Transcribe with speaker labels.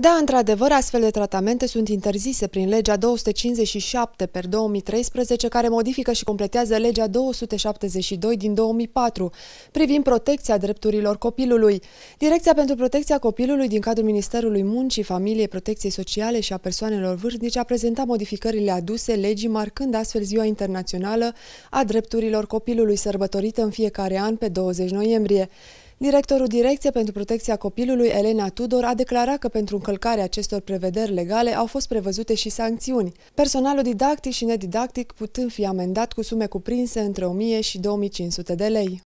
Speaker 1: Da, într-adevăr, astfel de tratamente sunt interzise prin legea 257 per 2013, care modifică și completează legea 272 din 2004, privind protecția drepturilor copilului. Direcția pentru protecția copilului din cadrul Ministerului Muncii, Familiei, Protecției Sociale și a Persoanelor Vârstnice a prezentat modificările aduse legii, marcând astfel Ziua Internațională a Drepturilor Copilului, sărbătorită în fiecare an pe 20 noiembrie. Directorul Direcției pentru Protecția Copilului, Elena Tudor, a declarat că pentru încălcarea acestor prevederi legale au fost prevăzute și sancțiuni, personalul didactic și nedidactic putând fi amendat cu sume cuprinse între 1000 și 2500 de lei.